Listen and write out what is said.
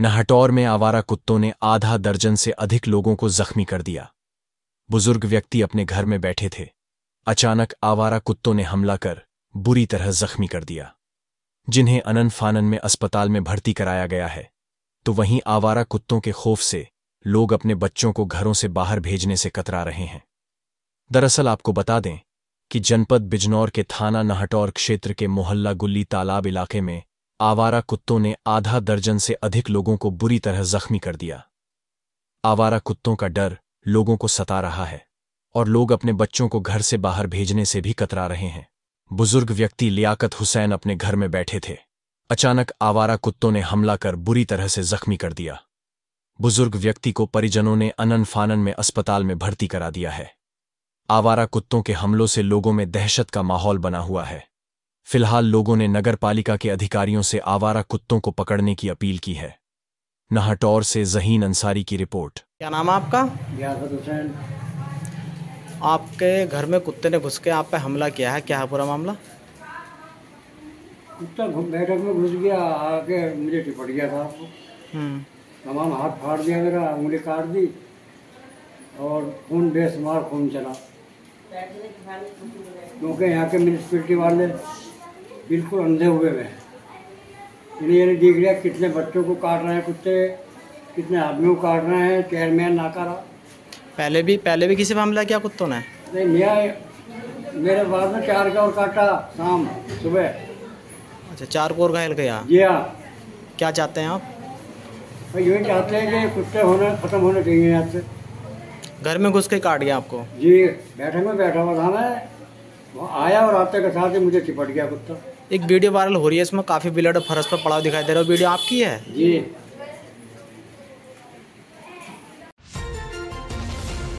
नहटौर में आवारा कुत्तों ने आधा दर्जन से अधिक लोगों को जख्मी कर दिया बुजुर्ग व्यक्ति अपने घर में बैठे थे अचानक आवारा कुत्तों ने हमला कर बुरी तरह जख्मी कर दिया जिन्हें अनन फानन में अस्पताल में भर्ती कराया गया है तो वहीं आवारा कुत्तों के खौफ से लोग अपने बच्चों को घरों से बाहर भेजने से कतरा रहे हैं दरअसल आपको बता दें कि जनपद बिजनौर के थाना नहटौर क्षेत्र के मोहल्ला गुल्ली तालाब इलाके में आवारा कुत्तों ने आधा दर्जन से अधिक लोगों को बुरी तरह जख्मी कर दिया आवारा कुत्तों का डर लोगों को सता रहा है और लोग अपने बच्चों को घर से बाहर भेजने से भी कतरा रहे हैं बुजुर्ग व्यक्ति लियाकत हुसैन अपने घर में बैठे थे अचानक आवारा कुत्तों ने हमला कर बुरी तरह से जख्मी कर दिया बुजुर्ग व्यक्ति को परिजनों ने अनन फानन में अस्पताल में भर्ती करा दिया है आवारा कुत्तों के हमलों से लोगों में दहशत का माहौल बना हुआ है फिलहाल लोगों ने नगरपालिका के अधिकारियों से आवारा कुत्तों को पकड़ने की अपील की है नहटौर से जहीन अंसारी की रिपोर्ट क्या नाम है आपका आपके घर में कुत्ते ने घुस के आप पे हमला किया है क्या है पूरा मामला कुत्ता बैठक में घुस गया आके मुझे टिपट गया था हम्म। तमाम हाथ फाड़ दिया मेरा उंगली काट दी और खून बेसमार खून चला क्योंकि यहाँ के म्यूनसिपलिटी वाले बिल्कुल अंधे हुए हुए हैं इन्हें यानी देख लिया कितने बच्चों को काट रहे हैं कुत्ते कितने आदमियों को काट रहे हैं चेयरमैन ना रहा पहले भी पहले भी किसी मामला क्या कुत्तों ने नहीं मिया मेरे बाद में चार का और काटा शाम सुबह अच्छा चार को और घायल गया जी हाँ क्या चाहते हैं आप यही चाहते हैं कि कुत्ते होने खत्म होने चाहिए यहाँ से घर में घुस के काट गया आपको जी बैठे में बैठा हुआ था मैं आया और आते के साथ ही मुझे चिपट गया कुत्ता एक वीडियो वायरल हो रही है इसमें काफ़ी ब्लड फरस पर पड़ा दिखाई दे रहा है वीडियो आपकी है जी